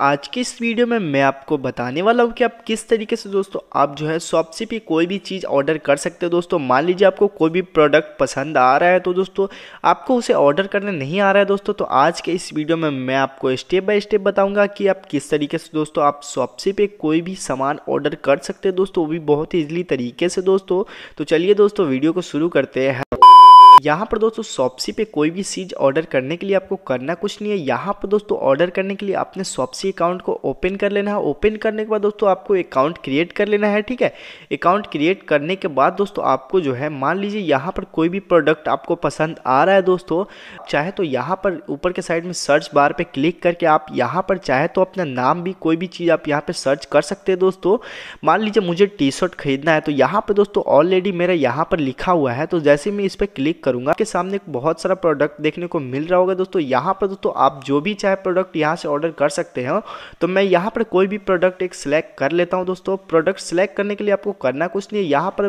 आज के इस वीडियो में मैं आपको बताने वाला हूँ कि आप किस तरीके से दोस्तों आप जो है शॉप से भी कोई भी चीज़ ऑर्डर कर सकते हो दोस्तों मान लीजिए आपको कोई भी प्रोडक्ट पसंद आ रहा है तो दोस्तों आपको उसे ऑर्डर करने नहीं आ रहा है दोस्तों तो आज के इस वीडियो में मैं आपको स्टेप बाय स्टेप बताऊंगा कि आप किस तरीके से दोस्तों आप शॉप से पे कोई भी सामान ऑर्डर कर सकते हो दोस्तों वो भी बहुत ही ईजिली तरीके से दोस्तों तो चलिए दोस्तों वीडियो को शुरू करते हैं यहाँ पर दोस्तों सॉप्सी पे कोई भी चीज़ ऑर्डर करने के लिए आपको करना कुछ नहीं है यहाँ पर दोस्तों ऑर्डर करने के लिए आपने सॉप्सी अकाउंट को ओपन कर लेना है ओपन करने के बाद दोस्तों आपको अकाउंट क्रिएट कर लेना है ठीक है अकाउंट क्रिएट करने के बाद दोस्तों आपको जो है मान लीजिए यहाँ पर कोई भी प्रोडक्ट आपको पसंद आ रहा है दोस्तों चाहे तो यहाँ पर ऊपर के साइड में सर्च बार पर क्लिक करके आप यहाँ पर चाहे तो अपना नाम भी कोई भी चीज़ आप यहाँ पर सर्च कर सकते हैं दोस्तों मान लीजिए मुझे टी शर्ट खरीदना है तो यहाँ पर दोस्तों ऑलरेडी मेरा यहाँ पर लिखा हुआ है तो जैसे मैं इस पर क्लिक करूंगा आपके सामने बहुत सारा प्रोडक्ट देखने को मिल रहा होगा दोस्तों यहाँ पर दोस्तों आप जो भी चाहे प्रोडक्ट यहाँ से ऑर्डर कर सकते हैं तो मैं यहाँ पर कोई भी प्रोडक्ट एक सिलेक्ट कर लेता हूँ दोस्तों प्रोडक्ट सिलेक्ट करने के लिए आपको करना कुछ नहीं है यहाँ पर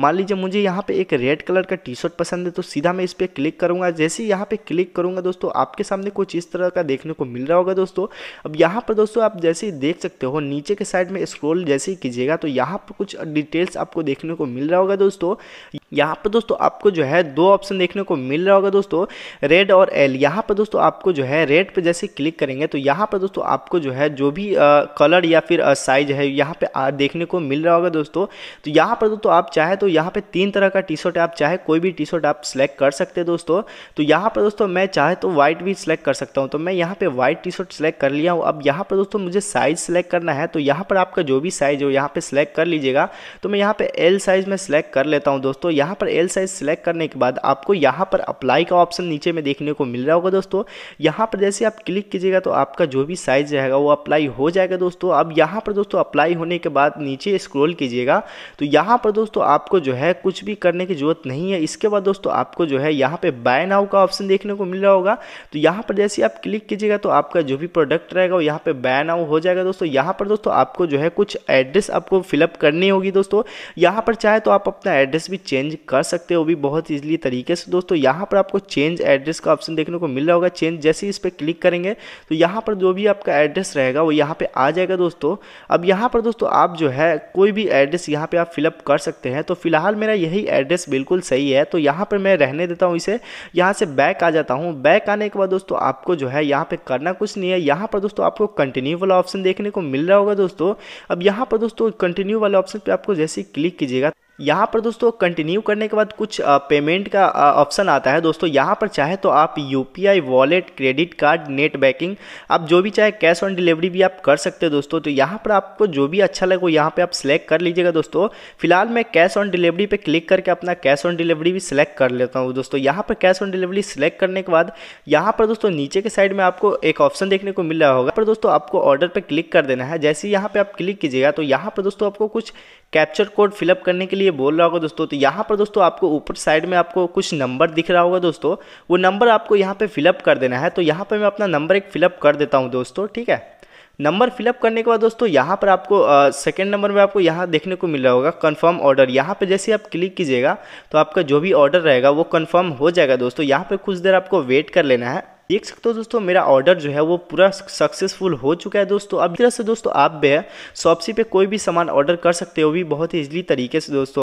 मान लीजिए मुझे यहाँ पर एक रेड कलर का टी शर्ट पसंद है तो सीधा मैं इस पर क्लिक करूँगा जैसे ही यहाँ पर क्लिक करूँगा दोस्तों आपके सामने कुछ इस तरह का देखने को मिल रहा होगा दोस्तों अब यहाँ पर दोस्तों आप जैसे ही देख सकते हो नीचे के साइड में स्क्रोल जैसे ही कीजिएगा तो यहाँ पर कुछ डिटेल्स आपको देखने को मिल रहा होगा दोस्तों यहाँ पर दोस्तों आपको जो है दो ऑप्शन देखने को मिल रहा होगा दोस्तों रेड और एल यहाँ पर दोस्तों आपको जो है रेड पर जैसे क्लिक करेंगे तो यहाँ पर दोस्तों आपको जो है जो भी कलर या फिर साइज है यहाँ पर देखने को मिल रहा होगा दोस्तों तो यहाँ पर दोस्तों आप चाहे तो यहाँ पर तीन तरह का टी शर्ट आप चाहे कोई भी टी शर्ट आप सेलेक्ट कर सकते हैं दोस्तों तो यहाँ पर दोस्तों मैं चाहे तो व्हाइट भी सिलेक्ट कर सकता हूँ तो मैं यहाँ पर व्हाइट टी शर्ट सेलेक्ट कर लिया हूँ अब यहाँ पर दोस्तों मुझे साइज सेलेक्ट करना है तो यहाँ पर आपका जो भी साइज हो यहाँ पर सिलेक्ट कर लीजिएगा तो मैं यहाँ पर एल साइज में सिलेक्ट कर लेता हूँ दोस्तों यहाँ पर एल साइज सेलेक्ट करने के बाद आपको यहाँ पर अप्लाई का ऑप्शन नीचे में देखने को मिल रहा होगा दोस्तों यहाँ पर जैसे आप क्लिक कीजिएगा तो आपका जो भी साइज रहेगा वो अप्लाई हो जाएगा दोस्तों अब यहाँ पर दोस्तों अप्लाई होने के बाद नीचे स्क्रोल कीजिएगा तो यहाँ पर दोस्तों आपको जो है कुछ भी करने की जरूरत नहीं है इसके बाद दोस्तों आपको जो है यहाँ पर बाय नाउ का ऑप्शन देखने को मिल रहा होगा तो यहाँ पर जैसे आप क्लिक कीजिएगा तो आपका जो भी प्रोडक्ट रहेगा वो यहाँ पर बाय नाउ हो जाएगा दोस्तों यहाँ पर दोस्तों आपको जो है कुछ एड्रेस आपको फिलअप करनी होगी दोस्तों यहाँ पर चाहे तो आप अपना एड्रेस भी चेंज चेंज कर सकते हो भी बहुत ईजिली तरीके से दोस्तों यहाँ पर आपको चेंज एड्रेस का ऑप्शन देखने को मिल रहा होगा चेंज जैसे ही इस पर क्लिक करेंगे तो यहाँ पर जो भी आपका एड्रेस रहेगा वो यहाँ पर आ जाएगा दोस्तों अब यहाँ पर दोस्तों आप जो है कोई भी एड्रेस यहाँ पर आप फिलअप कर सकते हैं तो फिलहाल मेरा यही एड्रेस बिल्कुल सही है तो यहाँ पर मैं रहने देता हूँ इसे यहाँ से बैक आ जाता हूँ बैक आने के बाद दोस्तों आपको जो है यहाँ पर करना कुछ नहीं है यहाँ पर दोस्तों आपको कंटिन्यू वाला ऑप्शन देखने को मिल रहा होगा दोस्तों अब यहाँ पर दोस्तों कंटिन्यू वाले ऑप्शन पर आपको जैसे ही क्लिक कीजिएगा यहाँ पर दोस्तों कंटिन्यू करने के बाद कुछ पेमेंट का ऑप्शन आता है दोस्तों यहाँ पर चाहे तो आप यू wallet credit card net banking आप जो भी चाहे कैश ऑन डिलीवरी भी आप कर सकते हैं दोस्तों तो यहाँ पर आपको जो भी अच्छा लगे वो यहाँ पर आप सिलेक्ट कर लीजिएगा दोस्तों फिलहाल मैं कैश ऑन डिलीवरी पर क्लिक करके अपना कैश ऑन डिलीवरी भी सिलेक्ट कर लेता हूँ दोस्तों यहाँ पर कैश ऑन डिलीवरी सिलेक्ट करने के बाद यहाँ पर दोस्तों नीचे के साइड में आपको एक ऑप्शन देखने को मिल रहा होगा पर दोस्तों आपको ऑर्डर पर क्लिक कर देना है जैसे ही यहाँ पर आप क्लिक कीजिएगा तो यहाँ पर दोस्तों आपको कुछ कैप्चर कोड फिलअप करने के लिए बोल रहा होगा दोस्तों तो यहाँ पर दोस्तों आपको ऊपर साइड में आपको कुछ नंबर दिख रहा होगा दोस्तों वो नंबर आपको यहाँ पर फिलअप कर देना है तो यहाँ पर मैं अपना नंबर एक फिलअप कर देता हूँ दोस्तों ठीक है नंबर फिलअप करने के बाद दोस्तों यहाँ पर आपको सेकेंड नंबर में आपको यहाँ देखने को मिल रहा होगा कन्फर्म ऑर्डर यहाँ पर जैसे आप क्लिक कीजिएगा तो आपका जो भी ऑर्डर रहेगा वो कन्फर्म हो जाएगा दोस्तों यहाँ पर कुछ देर आपको वेट कर लेना है देख सकते हो दोस्तों मेरा ऑर्डर जो है वो पूरा सक्सेसफुल हो चुका है दोस्तों अब तरह से दोस्तों आप भी शॉपसी पे कोई भी सामान ऑर्डर कर सकते हो भी बहुत ही ईजिली तरीके से दोस्तों